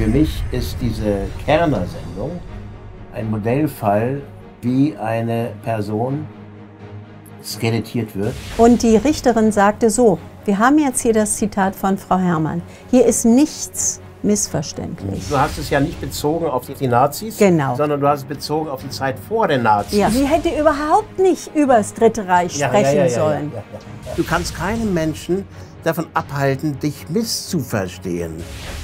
Für mich ist diese Kerner-Sendung ein Modellfall, wie eine Person skelettiert wird. Und die Richterin sagte so, wir haben jetzt hier das Zitat von Frau Herrmann. Hier ist nichts missverständlich. Du hast es ja nicht bezogen auf die Nazis, genau. sondern du hast es bezogen auf die Zeit vor den Nazis. Ja. Sie hätte überhaupt nicht über das Dritte Reich sprechen ja, ja, sollen. Du kannst keinem Menschen davon abhalten, dich misszuverstehen.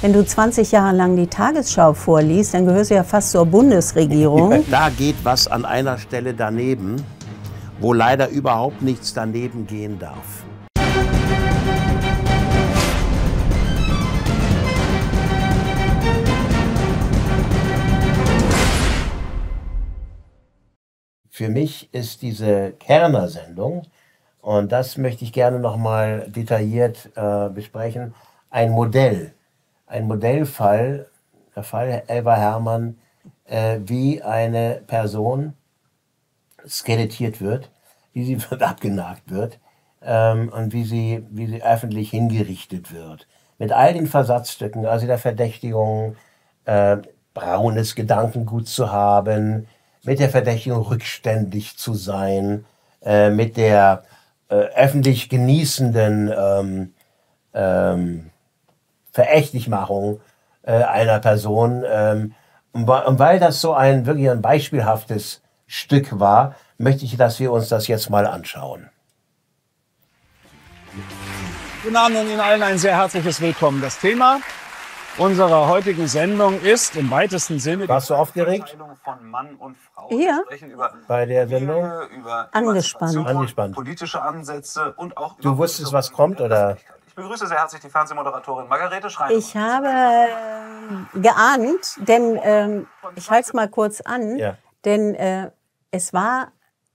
Wenn du 20 Jahre lang die Tagesschau vorliest, dann gehörst du ja fast zur Bundesregierung. da geht was an einer Stelle daneben, wo leider überhaupt nichts daneben gehen darf. Für mich ist diese Kerner-Sendung und das möchte ich gerne nochmal detailliert äh, besprechen. Ein Modell, ein Modellfall, der Fall Elva Hermann, äh, wie eine Person skelettiert wird, wie sie abgenagt wird ähm, und wie sie, wie sie öffentlich hingerichtet wird. Mit all den Versatzstücken, also der Verdächtigung, äh, braunes Gedankengut zu haben, mit der Verdächtigung rückständig zu sein, äh, mit der äh, öffentlich genießenden ähm, ähm, Verächtlichmachung äh, einer Person. Ähm, und, weil das so ein wirklich ein beispielhaftes Stück war, möchte ich, dass wir uns das jetzt mal anschauen. Guten Abend und Ihnen allen ein sehr herzliches Willkommen. Das Thema unserer heutigen Sendung ist im weitesten Sinne. Warst du aufgeregt? Hier? Bei der Sendung? Angespannt. Angespannt. Politische Ansätze und auch. Du wusstest, was kommt, oder? Ich begrüße sehr herzlich die Fernsehmoderatorin Margarete Schreiner. Ich habe äh, geahnt, denn äh, ich halte es mal kurz an, ja. denn äh, es war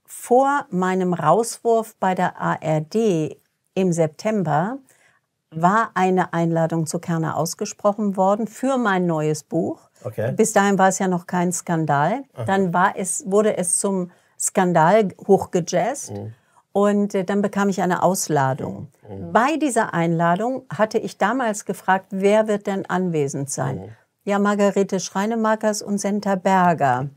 vor meinem Rauswurf bei der ARD im September war eine Einladung zu Kerner ausgesprochen worden für mein neues Buch. Okay. Bis dahin war es ja noch kein Skandal. Aha. Dann war es, wurde es zum Skandal hochgejazzt. Mhm. Und äh, dann bekam ich eine Ausladung. Mhm. Bei dieser Einladung hatte ich damals gefragt, wer wird denn anwesend sein? Mhm. Ja, Margarete Schreinemakers und Senta Berger.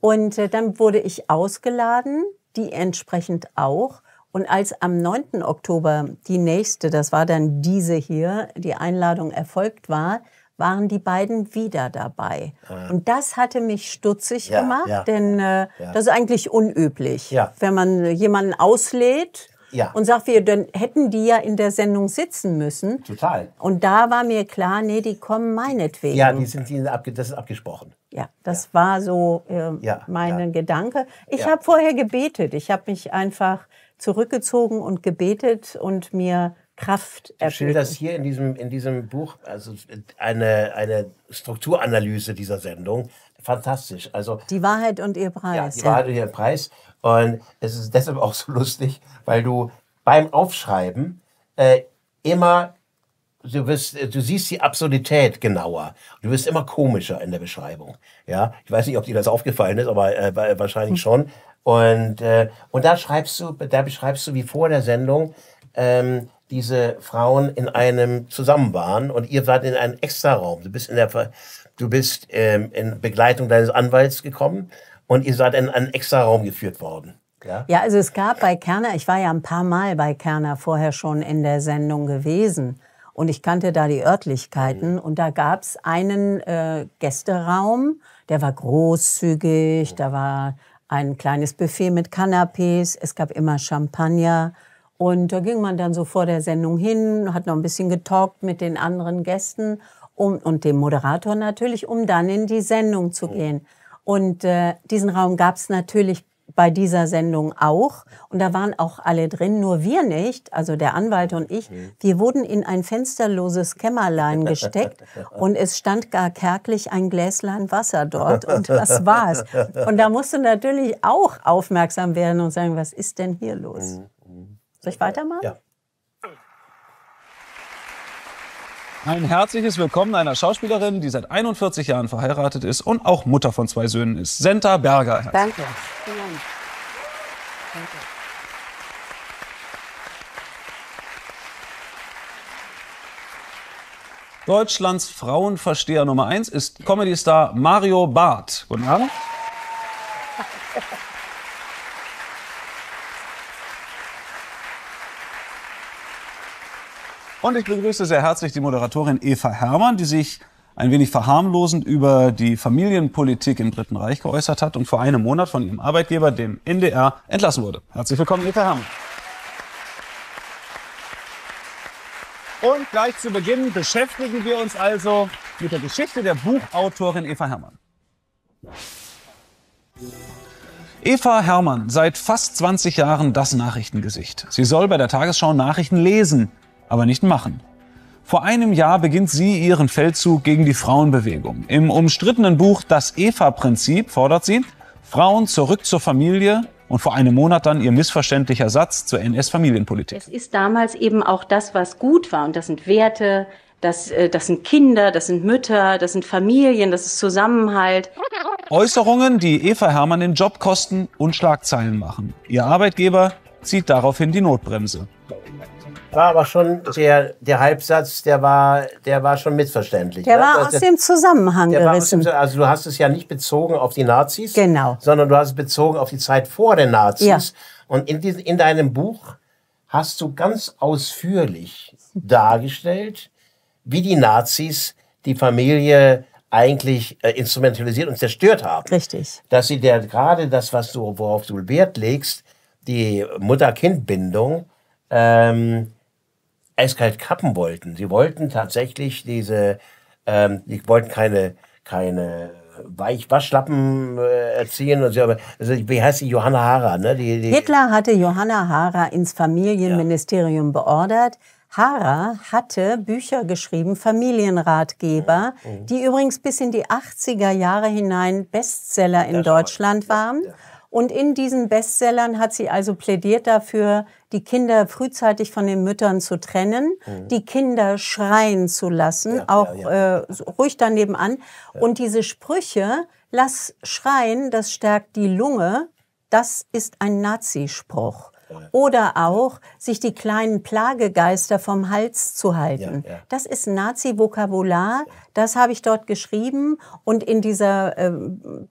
Und äh, dann wurde ich ausgeladen, die entsprechend auch. Und als am 9. Oktober die nächste, das war dann diese hier, die Einladung erfolgt war, waren die beiden wieder dabei. Mhm. Und das hatte mich stutzig ja, gemacht, ja, denn äh, ja. das ist eigentlich unüblich, wenn man jemanden auslädt. Ja. und sagt, wir dann hätten die ja in der Sendung sitzen müssen. Total. Und da war mir klar, nee, die kommen meinetwegen. Ja, die sind, die das ist abgesprochen. Ja, das ja. war so äh, ja, mein Gedanke. Ich habe vorher gebetet. Ich habe mich einfach zurückgezogen und gebetet und mir Kraft erfüllt. Du hier in diesem, in diesem Buch, also eine, eine Strukturanalyse dieser Sendung. Fantastisch. Also, die Wahrheit und ihr Preis. Ja, die ja. Wahrheit und ihr Preis. Und es ist deshalb auch so lustig, weil du beim Aufschreiben äh, immer du wirst, äh, du siehst die Absurdität genauer. Du wirst immer komischer in der Beschreibung. Ja, ich weiß nicht, ob dir das aufgefallen ist, aber äh, wahrscheinlich hm. schon. Und äh, und da schreibst du, da beschreibst du wie vor der Sendung ähm, diese Frauen in einem zusammen waren und ihr wart in einem Extraraum. Du bist in der, du bist ähm, in Begleitung deines Anwalts gekommen und ihr seid in einen Extraraum geführt worden. Ja? ja, also es gab bei Kerner, ich war ja ein paar Mal bei Kerner vorher schon in der Sendung gewesen. Und ich kannte da die Örtlichkeiten. Mhm. Und da gab es einen äh, Gästeraum, der war großzügig, da war ein kleines Buffet mit Canapés, es gab immer Champagner. Und da ging man dann so vor der Sendung hin, hat noch ein bisschen getalkt mit den anderen Gästen um, und dem Moderator natürlich, um dann in die Sendung zu mhm. gehen. Und äh, diesen Raum gab es natürlich bei dieser Sendung auch. Und da waren auch alle drin, nur wir nicht, also der Anwalt und ich. Mhm. Wir wurden in ein fensterloses Kämmerlein gesteckt und es stand gar kärglich ein Gläslein Wasser dort und das war's. Und da musst du natürlich auch aufmerksam werden und sagen, was ist denn hier los? Mhm. Soll ich weitermachen? Ja. Ein herzliches Willkommen einer Schauspielerin, die seit 41 Jahren verheiratet ist und auch Mutter von zwei Söhnen ist. Senta Berger. Herzlich. Danke. Vielen Dank. Danke. Deutschlands Frauenversteher Nummer 1 ist Comedy-Star Mario Barth. Guten Abend. Und ich begrüße sehr herzlich die Moderatorin Eva Hermann, die sich ein wenig verharmlosend über die Familienpolitik im Dritten Reich geäußert hat und vor einem Monat von ihrem Arbeitgeber, dem NDR, entlassen wurde. Herzlich willkommen, Eva Hermann. Und gleich zu Beginn beschäftigen wir uns also mit der Geschichte der Buchautorin Eva Hermann. Eva Hermann, seit fast 20 Jahren das Nachrichtengesicht. Sie soll bei der Tagesschau Nachrichten lesen, aber nicht machen. Vor einem Jahr beginnt sie ihren Feldzug gegen die Frauenbewegung. Im umstrittenen Buch Das Eva-Prinzip fordert sie Frauen zurück zur Familie und vor einem Monat dann ihr missverständlicher Satz zur NS-Familienpolitik. Es ist damals eben auch das, was gut war und das sind Werte, das, äh, das sind Kinder, das sind Mütter, das sind Familien, das ist Zusammenhalt. Äußerungen, die Eva Hermann den Job kosten und Schlagzeilen machen. Ihr Arbeitgeber zieht daraufhin die Notbremse war aber schon der, der Halbsatz, der war, der war schon missverständlich. Der ne? war aus der, dem Zusammenhang gerissen. Dem, also du hast es ja nicht bezogen auf die Nazis, genau. sondern du hast es bezogen auf die Zeit vor den Nazis. Ja. Und in, diesem, in deinem Buch hast du ganz ausführlich dargestellt, wie die Nazis die Familie eigentlich äh, instrumentalisiert und zerstört haben. Richtig. Dass sie der gerade das, was du worauf du Wert legst, die Mutter-Kind-Bindung, ähm, eiskalt kappen wollten. Sie wollten tatsächlich diese, ähm, sie wollten keine, keine Weichwaschlappen äh, erziehen. Und so, also, wie heißt die Johanna Hara? Ne? Die, die Hitler hatte Johanna Hara ins Familienministerium ja. beordert. Hara hatte Bücher geschrieben, Familienratgeber, mhm. mhm. die übrigens bis in die 80er Jahre hinein Bestseller in das Deutschland war, waren. Ja. Und in diesen Bestsellern hat sie also plädiert dafür, die Kinder frühzeitig von den Müttern zu trennen, mhm. die Kinder schreien zu lassen, ja, auch ja, ja. Äh, ruhig daneben an. Und diese Sprüche, lass schreien, das stärkt die Lunge, das ist ein Nazispruch. Oder auch, sich die kleinen Plagegeister vom Hals zu halten. Das ist Nazi-Vokabular, das habe ich dort geschrieben und in dieser äh,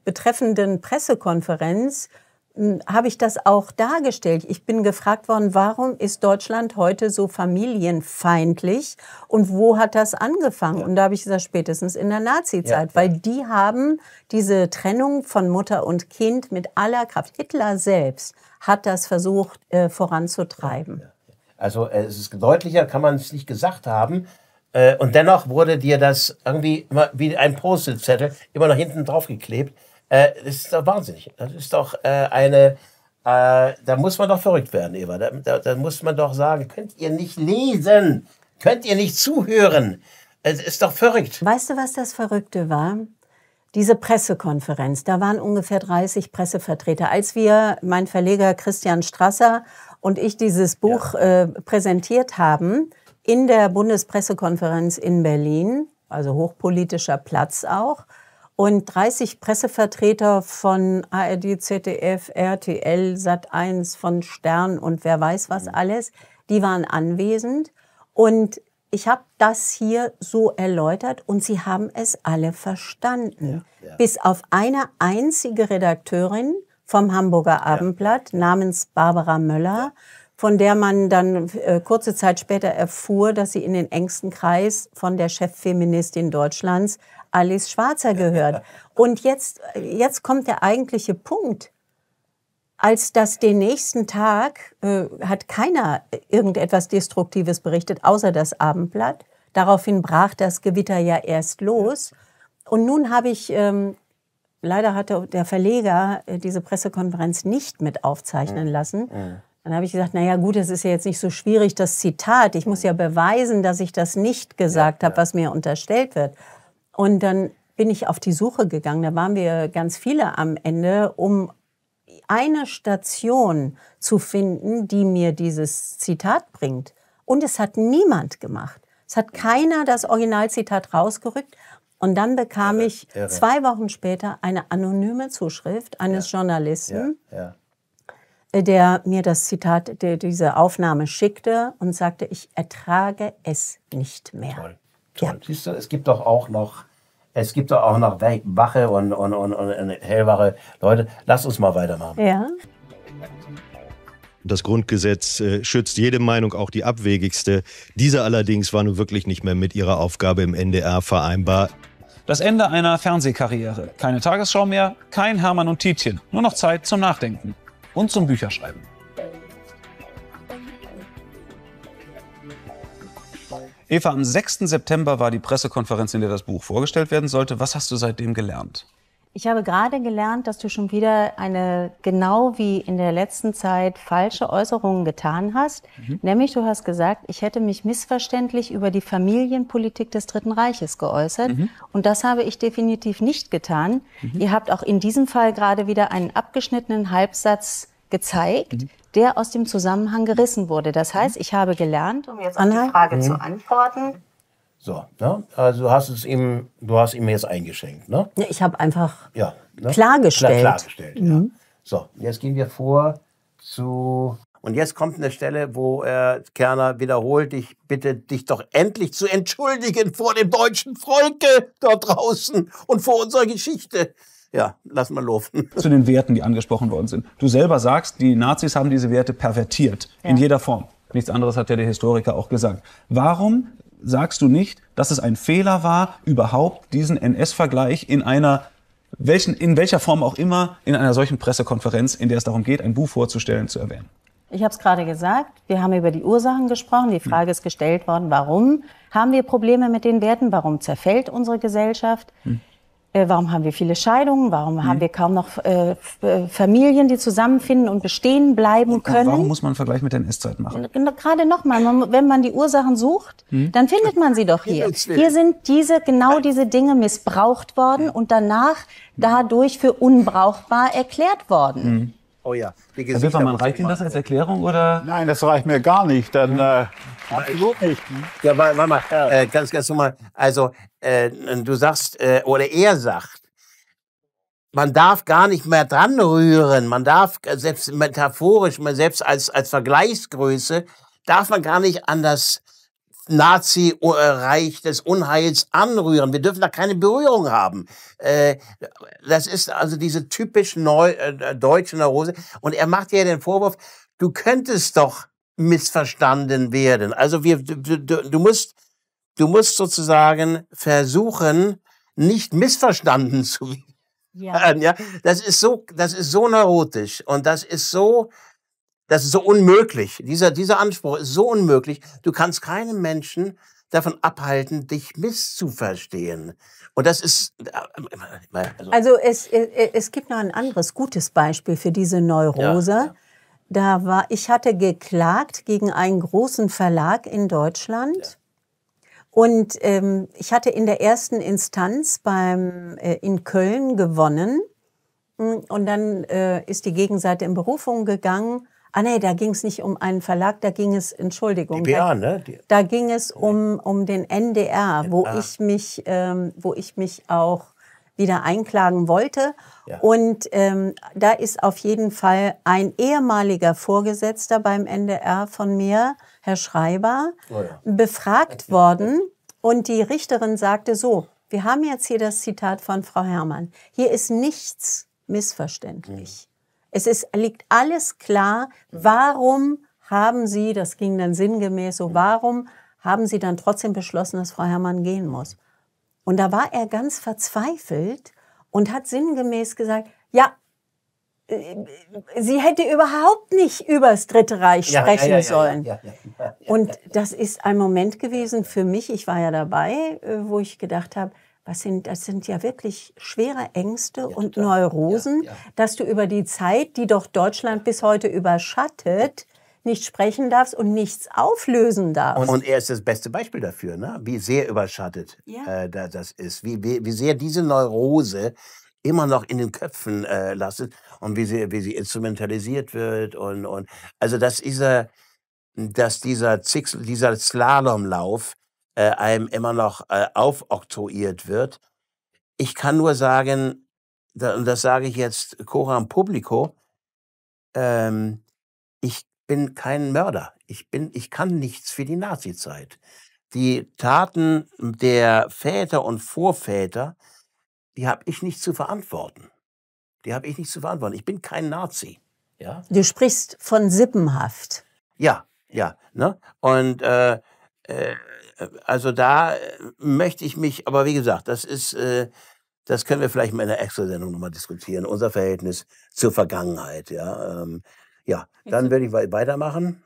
betreffenden Pressekonferenz hm, habe ich das auch dargestellt. Ich bin gefragt worden, warum ist Deutschland heute so familienfeindlich und wo hat das angefangen? Ja. Und da habe ich gesagt, spätestens in der Nazizeit, ja, weil ja. die haben diese Trennung von Mutter und Kind mit aller Kraft. Hitler selbst hat das versucht äh, voranzutreiben. Also äh, es ist deutlicher, kann man es nicht gesagt haben. Äh, und dennoch wurde dir das irgendwie immer, wie ein Post-it-Zettel immer noch hinten draufgeklebt. geklebt. Äh, das ist doch wahnsinnig. Das ist doch äh, eine, da muss man doch verrückt werden, Eva. Da, da, da muss man doch sagen, könnt ihr nicht lesen, könnt ihr nicht zuhören. Es ist doch verrückt. Weißt du, was das Verrückte war? Diese Pressekonferenz, da waren ungefähr 30 Pressevertreter. Als wir, mein Verleger Christian Strasser und ich dieses Buch ja. äh, präsentiert haben, in der Bundespressekonferenz in Berlin, also hochpolitischer Platz auch, und 30 Pressevertreter von ARD, ZDF, RTL, Sat1, von Stern und wer weiß was mhm. alles, die waren anwesend. Und ich habe das hier so erläutert und sie haben es alle verstanden. Ja, ja. Bis auf eine einzige Redakteurin vom Hamburger Abendblatt ja. namens Barbara Möller, von der man dann äh, kurze Zeit später erfuhr, dass sie in den engsten Kreis von der Cheffeministin Deutschlands Alice Schwarzer gehört. Und jetzt, äh, jetzt kommt der eigentliche Punkt als dass den nächsten Tag äh, hat keiner äh, irgendetwas Destruktives berichtet, außer das Abendblatt. Daraufhin brach das Gewitter ja erst los. Und nun habe ich, ähm, leider hatte der Verleger äh, diese Pressekonferenz nicht mit aufzeichnen lassen. Dann habe ich gesagt, naja gut, es ist ja jetzt nicht so schwierig, das Zitat. Ich muss ja beweisen, dass ich das nicht gesagt ja, habe, was mir unterstellt wird. Und dann bin ich auf die Suche gegangen. Da waren wir ganz viele am Ende, um eine Station zu finden, die mir dieses Zitat bringt. Und es hat niemand gemacht. Es hat keiner das Originalzitat rausgerückt. Und dann bekam irre, ich irre. zwei Wochen später eine anonyme Zuschrift eines ja. Journalisten, ja, ja. Äh, der mir das Zitat, der diese Aufnahme schickte und sagte, ich ertrage es nicht mehr. Toll, toll. Siehst du, es gibt doch auch noch es gibt doch auch noch wache und, und, und, und hellwache Leute. Lasst uns mal weitermachen. Ja. Das Grundgesetz äh, schützt jede Meinung, auch die abwegigste. Diese allerdings war nun wirklich nicht mehr mit ihrer Aufgabe im NDR vereinbar. Das Ende einer Fernsehkarriere. Keine Tagesschau mehr, kein Hermann und Tietjen. Nur noch Zeit zum Nachdenken und zum Bücherschreiben. Eva, am 6. September war die Pressekonferenz, in der das Buch vorgestellt werden sollte. Was hast du seitdem gelernt? Ich habe gerade gelernt, dass du schon wieder eine, genau wie in der letzten Zeit, falsche Äußerungen getan hast. Mhm. Nämlich, du hast gesagt, ich hätte mich missverständlich über die Familienpolitik des Dritten Reiches geäußert. Mhm. Und das habe ich definitiv nicht getan. Mhm. Ihr habt auch in diesem Fall gerade wieder einen abgeschnittenen Halbsatz gezeigt mhm der aus dem Zusammenhang gerissen wurde. Das heißt, ich habe gelernt, um jetzt auf die Frage mhm. zu antworten. So, ne? also du hast es ihm, du hast ihm jetzt eingeschenkt, ne? Ja, ich habe einfach ja, ne? klargestellt. Klar, klargestellt mhm. ja. So, jetzt gehen wir vor zu und jetzt kommt eine Stelle, wo äh, Kerner wiederholt, ich bitte dich doch endlich zu entschuldigen vor dem deutschen Volke da draußen und vor unserer Geschichte ja, lass mal laufen. Zu den Werten, die angesprochen worden sind. Du selber sagst, die Nazis haben diese Werte pervertiert. Ja. In jeder Form. Nichts anderes hat ja der Historiker auch gesagt. Warum sagst du nicht, dass es ein Fehler war, überhaupt diesen NS-Vergleich in einer welchen, in welcher Form auch immer, in einer solchen Pressekonferenz, in der es darum geht, ein Buch vorzustellen, zu erwähnen? Ich habe es gerade gesagt, wir haben über die Ursachen gesprochen. Die Frage ist gestellt worden, warum haben wir Probleme mit den Werten? Warum zerfällt unsere Gesellschaft? Hm. Äh, warum haben wir viele Scheidungen? Warum mhm. haben wir kaum noch äh, äh, Familien, die zusammenfinden und bestehen bleiben und können? Warum muss man einen Vergleich mit der NS-Zeit machen? Genau, gerade nochmal, wenn man die Ursachen sucht, mhm. dann findet man sie doch hier. Hier sind diese, genau diese Dinge missbraucht worden und danach dadurch für unbrauchbar erklärt worden. Mhm. Oh ja, die Gesichter. Herr Wippermann, reicht Ihnen das als Erklärung? Oder? Nein, das reicht mir gar nicht. Dann, äh, absolut nicht. Ja, warte mal, äh, ganz, ganz normal. Also, äh, du sagst, äh, oder er sagt, man darf gar nicht mehr dran rühren. Man darf äh, selbst metaphorisch, selbst als, als Vergleichsgröße, darf man gar nicht an das Nazi-Reich äh, des Unheils anrühren. Wir dürfen da keine Berührung haben. Äh, das ist also diese typisch neu, äh, deutsche Neurose. Und er macht ja den Vorwurf, du könntest doch missverstanden werden. Also wir, du, du musst, du musst sozusagen versuchen, nicht missverstanden zu werden. Ja. ja, das ist so, das ist so neurotisch und das ist so das ist so unmöglich. Dieser, dieser Anspruch ist so unmöglich. Du kannst keinen Menschen davon abhalten, dich misszuverstehen. Und das ist. Also, also es, äh, äh, es gibt noch ein anderes gutes Beispiel für diese Neurose. Ja, ja. Da war, ich hatte geklagt gegen einen großen Verlag in Deutschland. Ja. Und ähm, ich hatte in der ersten Instanz beim, äh, in Köln gewonnen. Und dann äh, ist die Gegenseite in Berufung gegangen. Ah nee, da ging es nicht um einen Verlag, da ging es, Entschuldigung. DPA, da, ne? da ging es um, um den NDR, wo, ich mich, ähm, wo ich mich auch wieder einklagen wollte. Ja. Und ähm, da ist auf jeden Fall ein ehemaliger Vorgesetzter beim NDR von mir, Herr Schreiber, oh ja. befragt okay. worden. Und die Richterin sagte so, wir haben jetzt hier das Zitat von Frau Herrmann. Hier ist nichts missverständlich. Mhm. Es ist, liegt alles klar, warum haben Sie, das ging dann sinngemäß so, warum haben Sie dann trotzdem beschlossen, dass Frau Herrmann gehen muss? Und da war er ganz verzweifelt und hat sinngemäß gesagt, ja, äh, sie hätte überhaupt nicht über das Dritte Reich sprechen ja, ja, ja, sollen. Und das ist ein Moment gewesen für mich, ich war ja dabei, äh, wo ich gedacht habe, was sind, das sind ja wirklich schwere Ängste ja, und total. Neurosen, ja, ja. dass du über die Zeit, die doch Deutschland bis heute überschattet, nicht sprechen darfst und nichts auflösen darfst. Und, und er ist das beste Beispiel dafür, ne? wie sehr überschattet äh, das ist, wie, wie, wie sehr diese Neurose immer noch in den Köpfen äh, lastet und wie sie, wie sie instrumentalisiert wird. Und, und also äh, dass dieser, dass dieser, dieser Slalomlauf äh, einem immer noch äh, aufoktroyiert wird. Ich kann nur sagen, da, und das sage ich jetzt coram publico, ähm, ich bin kein Mörder. Ich, bin, ich kann nichts für die Nazizeit. Die Taten der Väter und Vorväter, die habe ich nicht zu verantworten. Die habe ich nicht zu verantworten. Ich bin kein Nazi. Ja? Du sprichst von Sippenhaft. Ja, ja. Ne? Und äh, äh, also da äh, möchte ich mich, aber wie gesagt, das ist, äh, das können wir vielleicht mal in einer Extra-Sendung nochmal diskutieren, unser Verhältnis zur Vergangenheit. Ja, ähm, ja dann würde ich weitermachen.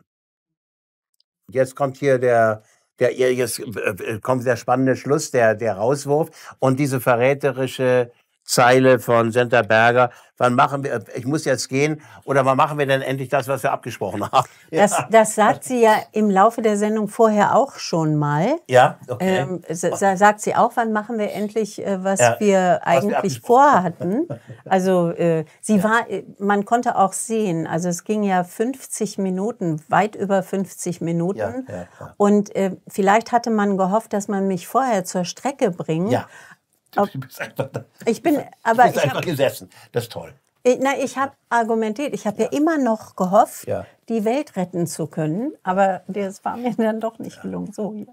Jetzt kommt hier der, der jetzt äh, kommt der spannende Schluss, der, der Rauswurf und diese verräterische Zeile von Senta Berger, wann machen wir, äh, ich muss jetzt gehen, oder wann machen wir denn endlich das, was wir abgesprochen haben? Das, ja. das sagt sie ja im Laufe der Sendung vorher auch schon mal. Ja, okay. Ähm, sagt sie auch, wann machen wir endlich, äh, was ja, wir eigentlich was wir vorhatten. Also äh, sie ja. war, äh, man konnte auch sehen, also es ging ja 50 Minuten, weit über 50 Minuten. Und äh, vielleicht hatte man gehofft, dass man mich vorher zur Strecke bringt. Ja. Du, bist einfach da. Ich bin, aber du bist einfach hab, gesessen. Das ist toll. Ich, na, ich habe argumentiert. Ich habe ja. ja. immer noch gehofft, ja. die Welt retten zu können, aber das war mir dann doch nicht gelungen. So hier.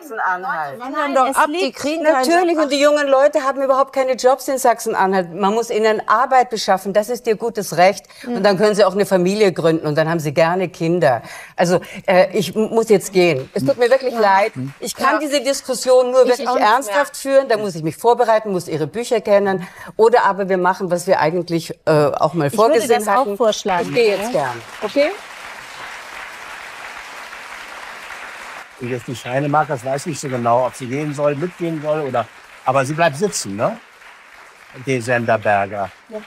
Sachsen-Anhalt. doch ab, die kriegen Natürlich, und die jungen Leute haben überhaupt keine Jobs in Sachsen-Anhalt. Man muss ihnen Arbeit beschaffen, das ist ihr gutes Recht. Mhm. Und dann können sie auch eine Familie gründen und dann haben sie gerne Kinder. Also äh, ich muss jetzt gehen. Es tut mir wirklich ja. leid. Ich kann ja. diese Diskussion nur ich wirklich ernsthaft führen. Da muss ich mich vorbereiten, muss ihre Bücher kennen. Oder aber wir machen, was wir eigentlich äh, auch mal ich vorgesehen hatten. Ich würde das auch vorschlagen. Ich gehe jetzt gern. Okay? und jetzt die Scheine mag, das weiß ich nicht so genau, ob sie gehen soll, mitgehen soll oder. Aber sie bleibt sitzen, ne? Die Senderberger. Ja.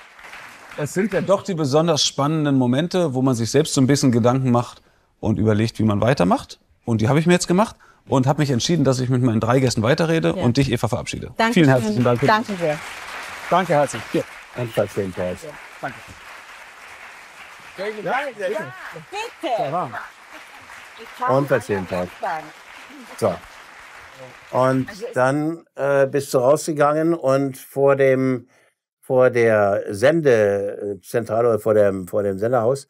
Es sind ja doch die besonders spannenden Momente, wo man sich selbst so ein bisschen Gedanken macht und überlegt, wie man weitermacht. Und die habe ich mir jetzt gemacht und habe mich entschieden, dass ich mit meinen drei Gästen weiterrede ja. und dich, Eva, verabschiede. Danke Vielen herzlichen Dank. Danke sehr. Danke herzlich. Ja. Ebenfalls Danke. Ja. Danke. Ja, bitte. Und Patiententag. So. Und also dann äh, bist du rausgegangen und vor dem vor der Sendezentrale äh, oder vor dem, vor dem Senderhaus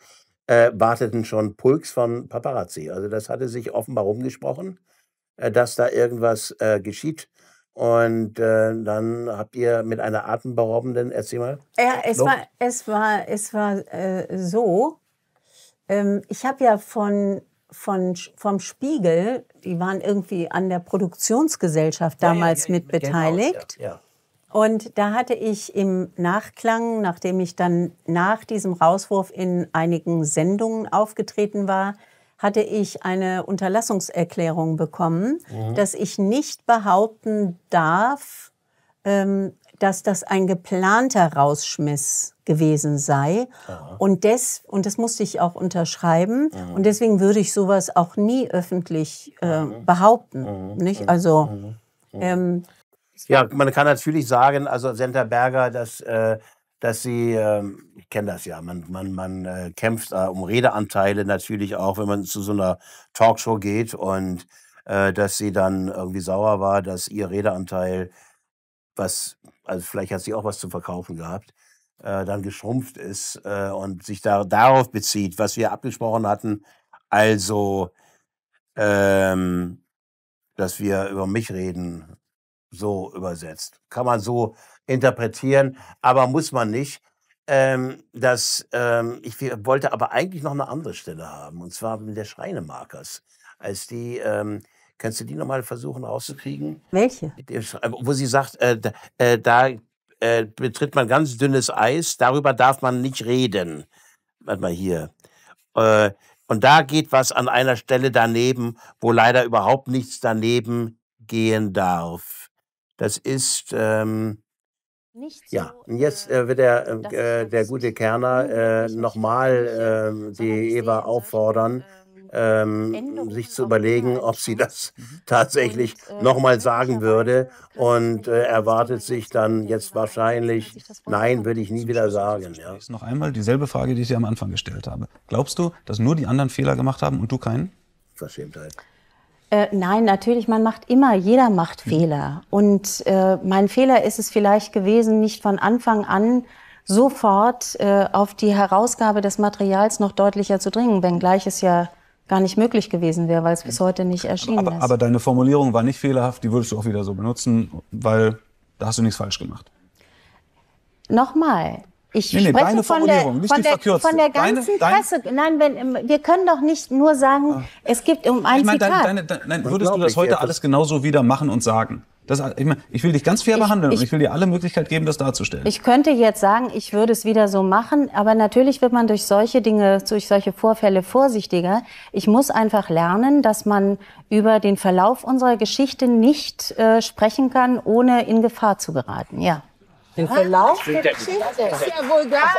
äh, warteten schon Pulks von Paparazzi. Also das hatte sich offenbar rumgesprochen, äh, dass da irgendwas äh, geschieht. Und äh, dann habt ihr mit einer atemberaubenden, erzähl mal. Ja, es war, es war, es war äh, so. Ähm, ich habe ja von von, vom Spiegel, die waren irgendwie an der Produktionsgesellschaft damals ja, ja, ja, mit beteiligt. und da hatte ich im Nachklang, nachdem ich dann nach diesem Rauswurf in einigen Sendungen aufgetreten war, hatte ich eine Unterlassungserklärung bekommen, mhm. dass ich nicht behaupten darf, ähm, dass das ein geplanter Rausschmiss gewesen sei. Und, des, und das musste ich auch unterschreiben. Mhm. Und deswegen würde ich sowas auch nie öffentlich äh, mhm. behaupten. Mhm. Nicht? Mhm. Also. Mhm. mhm. Ähm, ja, man kann natürlich sagen, also Senta Berger, dass, äh, dass sie, äh, ich kenne das ja, man, man, man äh, kämpft äh, um Redeanteile natürlich auch, wenn man zu so einer Talkshow geht und äh, dass sie dann irgendwie sauer war, dass ihr Redeanteil was, also vielleicht hat sie auch was zu verkaufen gehabt, äh, dann geschrumpft ist äh, und sich da, darauf bezieht, was wir abgesprochen hatten. Also, ähm, dass wir über mich reden, so übersetzt. Kann man so interpretieren, aber muss man nicht. Ähm, dass ähm, ich wollte aber eigentlich noch eine andere Stelle haben, und zwar mit der Schreinemarkers, als die ähm, Kannst du die nochmal versuchen rauszukriegen? Welche? Äh, wo sie sagt, äh, äh, da äh, betritt man ganz dünnes Eis, darüber darf man nicht reden. Warte mal hier. Äh, und da geht was an einer Stelle daneben, wo leider überhaupt nichts daneben gehen darf. Das ist. Ähm, nicht so, ja, und jetzt äh, äh wird der, äh, der gute Kerner äh, nochmal ähm, die Eva halt, auffordern, ähm, sich zu überlegen, ob sie ne? das mhm. tatsächlich nochmal sagen würde und äh, äh erwartet sich dann jetzt wahrscheinlich, nein, würde ich nie wieder sagen. Ja. Ist noch einmal dieselbe Frage, die ich dir am Anfang gestellt habe. Glaubst du, dass nur die anderen Fehler gemacht haben und du keinen? Verschämtheit. Äh, nein, natürlich, man macht immer, jeder macht hm. Fehler. Und äh, mein Fehler ist es vielleicht gewesen, nicht von Anfang an sofort äh, auf die Herausgabe des Materials noch deutlicher zu dringen, wenngleich es ja gar nicht möglich gewesen wäre, weil es bis heute nicht erschienen aber, ist. Aber deine Formulierung war nicht fehlerhaft, die würdest du auch wieder so benutzen, weil da hast du nichts falsch gemacht. Nochmal, ich nee, nee, spreche von der, von, der, von der ganzen deine, Presse. Nein, wenn, wir können doch nicht nur sagen, Ach. es gibt um ein ich mein, Zitat. Deine, deine, nein, würdest du das heute alles genauso wieder machen und sagen? Das, ich, meine, ich, will dich ganz fair ich, behandeln ich, und ich will dir alle Möglichkeit geben, das darzustellen. Ich könnte jetzt sagen, ich würde es wieder so machen, aber natürlich wird man durch solche Dinge, durch solche Vorfälle vorsichtiger. Ich muss einfach lernen, dass man über den Verlauf unserer Geschichte nicht äh, sprechen kann, ohne in Gefahr zu geraten. Ja. Den ah, Verlauf der Geschichte. Das ist ja wohl gar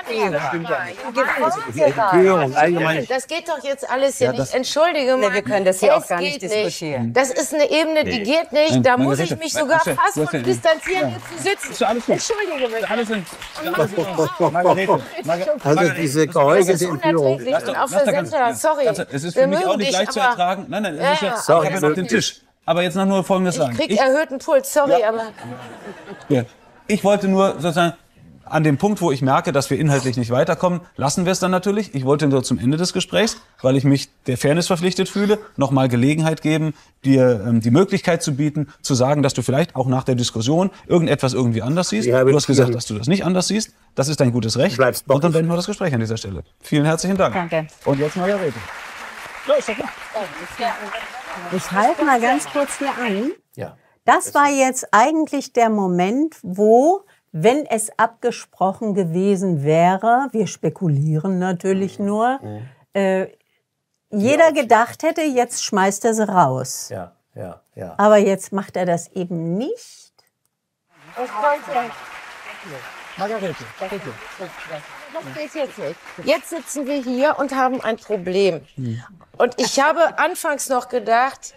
nicht. Das geht doch jetzt alles hier ja, nicht. Entschuldige mal. Nee, wir können das hier auch gar nicht diskutieren. Das ist eine Ebene, die geht nicht. Da muss ich mich sogar fast von distanzieren, hier zu sitzen. Entschuldige Alles alles alles in, in, in, bitte. Also diese geheuchelte Empörung. Auch für Sender, sorry. Es ist für mich auch nicht leicht zu ertragen. Nein, nein, es ist ja, sorry, ich habe ja noch den Tisch. Aber jetzt noch nur Folgendes sagen. Ich krieg erhöhten Puls, sorry, aber... Ich wollte nur sozusagen an dem Punkt, wo ich merke, dass wir inhaltlich nicht weiterkommen, lassen wir es dann natürlich. Ich wollte nur zum Ende des Gesprächs, weil ich mich der Fairness verpflichtet fühle, nochmal Gelegenheit geben, dir ähm, die Möglichkeit zu bieten, zu sagen, dass du vielleicht auch nach der Diskussion irgendetwas irgendwie anders siehst. Ja, du hast gesagt, dass du das nicht anders siehst. Das ist dein gutes Recht. Bleibst bockig. Und dann beenden wir das Gespräch an dieser Stelle. Vielen herzlichen Dank. Danke. Und jetzt mal Margarete. Los, ich halte mal ganz kurz hier an. Ja. Das war jetzt eigentlich der Moment, wo, wenn es abgesprochen gewesen wäre, wir spekulieren natürlich mhm. nur, mhm. Äh, jeder gedacht hätte, jetzt schmeißt er sie raus. Ja, ja, ja. Aber jetzt macht er das eben nicht. Margarete, Jetzt sitzen wir hier und haben ein Problem. Hm. Und ich habe anfangs noch gedacht,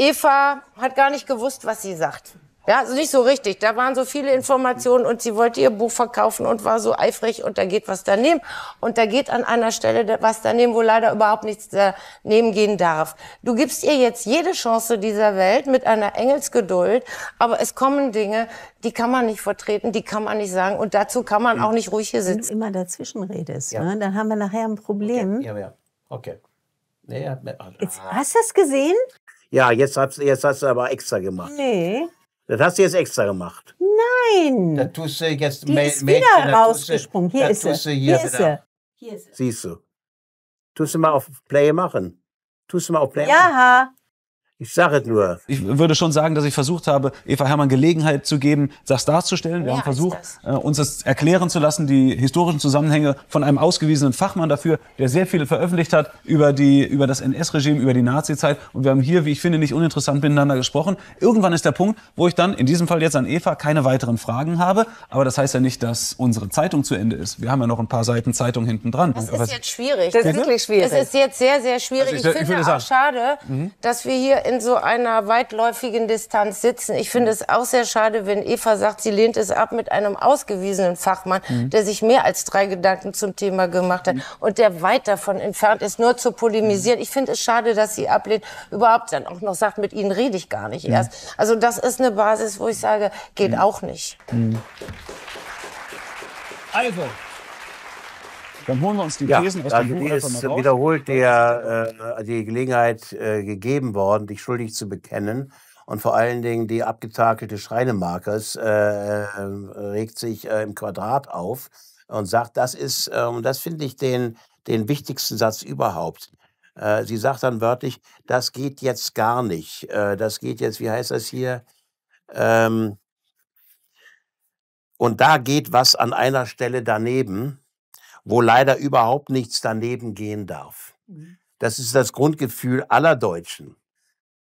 Eva hat gar nicht gewusst, was sie sagt. Ja, also nicht so richtig. Da waren so viele Informationen und sie wollte ihr Buch verkaufen und war so eifrig und da geht was daneben. Und da geht an einer Stelle was daneben, wo leider überhaupt nichts daneben gehen darf. Du gibst ihr jetzt jede Chance dieser Welt mit einer Engelsgeduld, aber es kommen Dinge, die kann man nicht vertreten, die kann man nicht sagen und dazu kann man auch nicht ruhig hier sitzen. Wenn du immer dazwischen redest, ja. ne? dann haben wir nachher ein Problem. Okay. Ja, ja. Okay. Nee, ah. Jetzt, hast du das gesehen? Ja, jetzt, hat's, jetzt hast du aber extra gemacht. Nee. Das hast du jetzt extra gemacht. Nein. Da tust du jetzt Die Mä ist wieder rausgesprungen. Hier ist, hier, hier, sie. Hier ist sie. Siehst du. Tust du mal auf Play machen. Tust du mal auf Play ja. machen. Ja. Ich sage es nur. Ich würde schon sagen, dass ich versucht habe, Eva Hermann Gelegenheit zu geben, das darzustellen. Wir ja, haben versucht, das. Äh, uns das erklären zu lassen, die historischen Zusammenhänge von einem ausgewiesenen Fachmann dafür, der sehr viel veröffentlicht hat über, die, über das NS-Regime, über die Nazi-Zeit. Und wir haben hier, wie ich finde, nicht uninteressant miteinander gesprochen. Irgendwann ist der Punkt, wo ich dann in diesem Fall jetzt an Eva keine weiteren Fragen habe. Aber das heißt ja nicht, dass unsere Zeitung zu Ende ist. Wir haben ja noch ein paar Seiten Zeitung hinten dran. Das ist jetzt schwierig. Das ist wirklich schwierig. Das ist jetzt sehr, sehr schwierig. Also ich, ich, finde ich auch schade, mhm. dass wir hier in so einer weitläufigen Distanz sitzen. Ich finde mhm. es auch sehr schade, wenn Eva sagt, sie lehnt es ab mit einem ausgewiesenen Fachmann, mhm. der sich mehr als drei Gedanken zum Thema gemacht hat mhm. und der weit davon entfernt ist, nur zu polemisieren. Mhm. Ich finde es schade, dass sie ablehnt, überhaupt dann auch noch sagt, mit ihnen rede ich gar nicht mhm. erst. Also das ist eine Basis, wo ich sage, geht mhm. auch nicht. Also, dann holen wir uns die Thesen ja, aus also dem Buch ist mal raus. wiederholt der, äh, die Gelegenheit äh, gegeben worden, dich schuldig zu bekennen. Und vor allen Dingen die abgetakelte Schreinemarkers äh, äh, regt sich äh, im Quadrat auf und sagt, das ist, ähm, und das finde ich den, den wichtigsten Satz überhaupt. Äh, sie sagt dann wörtlich, das geht jetzt gar nicht. das geht jetzt, wie heißt das hier? Ähm, und da geht was an einer Stelle daneben wo leider überhaupt nichts daneben gehen darf. Mhm. Das ist das Grundgefühl aller Deutschen.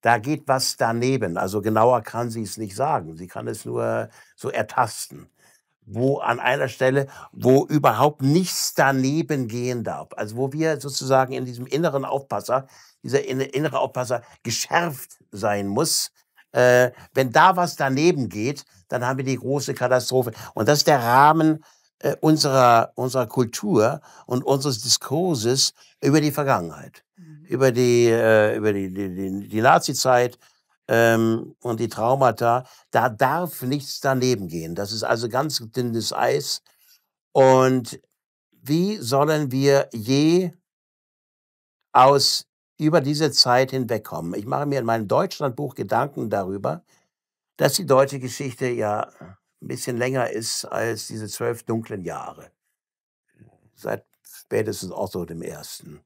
Da geht was daneben. Also genauer kann sie es nicht sagen. Sie kann es nur so ertasten. Wo an einer Stelle, wo überhaupt nichts daneben gehen darf. Also wo wir sozusagen in diesem inneren Aufpasser, dieser innere Aufpasser geschärft sein muss, äh, wenn da was daneben geht, dann haben wir die große Katastrophe. Und das ist der Rahmen, äh, unserer, unserer Kultur und unseres Diskurses über die Vergangenheit, mhm. über die, äh, über die, die, die, die Nazi-Zeit ähm, und die Traumata. Da darf nichts daneben gehen. Das ist also ganz dünnes Eis. Und wie sollen wir je aus über diese Zeit hinwegkommen? Ich mache mir in meinem Deutschlandbuch Gedanken darüber, dass die deutsche Geschichte ja ein bisschen länger ist als diese zwölf dunklen Jahre. Seit spätestens Otto dem Ersten.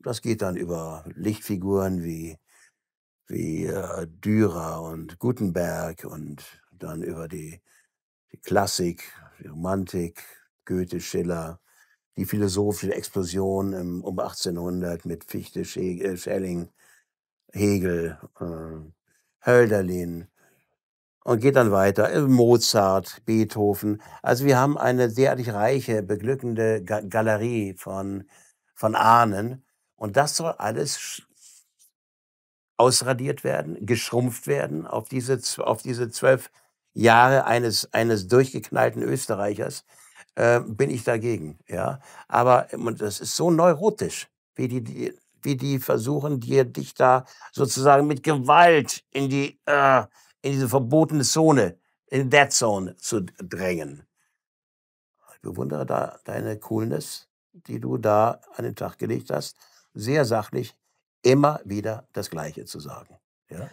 Das geht dann über Lichtfiguren wie, wie äh, Dürer und Gutenberg und dann über die, die Klassik, die Romantik, Goethe, Schiller, die philosophische Explosion im, um 1800 mit Fichte, äh, Schelling, Hegel, äh, Hölderlin, und geht dann weiter. Äh, Mozart, Beethoven. Also wir haben eine derartig reiche, beglückende Galerie von, von Ahnen. Und das soll alles ausradiert werden, geschrumpft werden auf diese, auf diese zwölf Jahre eines, eines durchgeknallten Österreichers, äh, bin ich dagegen. Ja? Aber ähm, das ist so neurotisch, wie die, die wie die versuchen, dir dich da sozusagen mit Gewalt in die äh, in diese verbotene Zone, in that Zone zu drängen. Ich bewundere da deine Coolness, die du da an den Tag gelegt hast, sehr sachlich immer wieder das Gleiche zu sagen. Ja?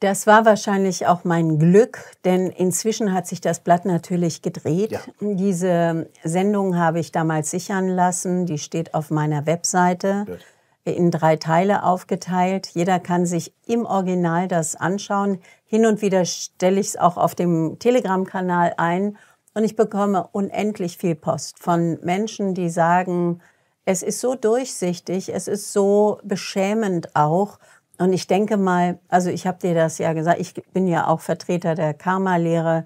Das war wahrscheinlich auch mein Glück, denn inzwischen hat sich das Blatt natürlich gedreht. Ja. Diese Sendung habe ich damals sichern lassen, die steht auf meiner Webseite. Ja in drei Teile aufgeteilt. Jeder kann sich im Original das anschauen. Hin und wieder stelle ich es auch auf dem Telegram-Kanal ein und ich bekomme unendlich viel Post von Menschen, die sagen, es ist so durchsichtig, es ist so beschämend auch. Und ich denke mal, also ich habe dir das ja gesagt, ich bin ja auch Vertreter der Karma-Lehre.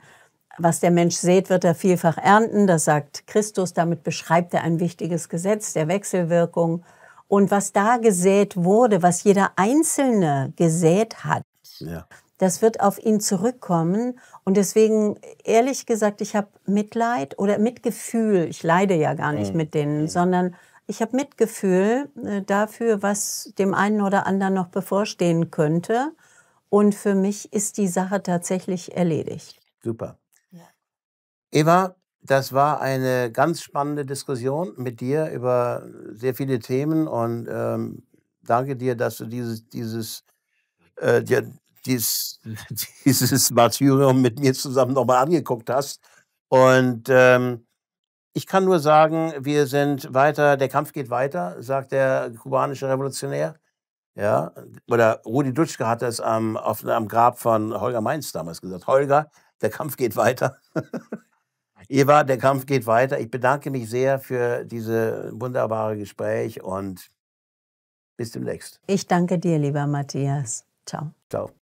Was der Mensch sät, wird er vielfach ernten. Das sagt Christus. Damit beschreibt er ein wichtiges Gesetz der Wechselwirkung. Und was da gesät wurde, was jeder Einzelne gesät hat, ja. das wird auf ihn zurückkommen. Und deswegen, ehrlich gesagt, ich habe Mitleid oder Mitgefühl. Ich leide ja gar nicht mhm. mit denen, mhm. sondern ich habe Mitgefühl äh, dafür, was dem einen oder anderen noch bevorstehen könnte. Und für mich ist die Sache tatsächlich erledigt. Super. Ja. Eva, das war eine ganz spannende Diskussion mit dir über sehr viele Themen und ähm, danke dir, dass du dieses, dieses, äh, dies, dieses Martyrium mit mir zusammen nochmal angeguckt hast. Und ähm, ich kann nur sagen, wir sind weiter, der Kampf geht weiter, sagt der kubanische Revolutionär. Ja, oder Rudi Dutschke hat das am, auf, am Grab von Holger Mainz damals gesagt. Holger, der Kampf geht weiter. Eva, der Kampf geht weiter. Ich bedanke mich sehr für dieses wunderbare Gespräch und bis demnächst. Ich danke dir, lieber Matthias. Ciao. Ciao.